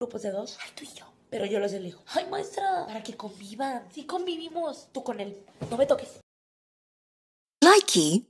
grupos de dos. Ay, tú y yo. Pero yo los elijo. Ay, maestra. Para que convivan. si convivimos. Tú con él. No me toques. Nike.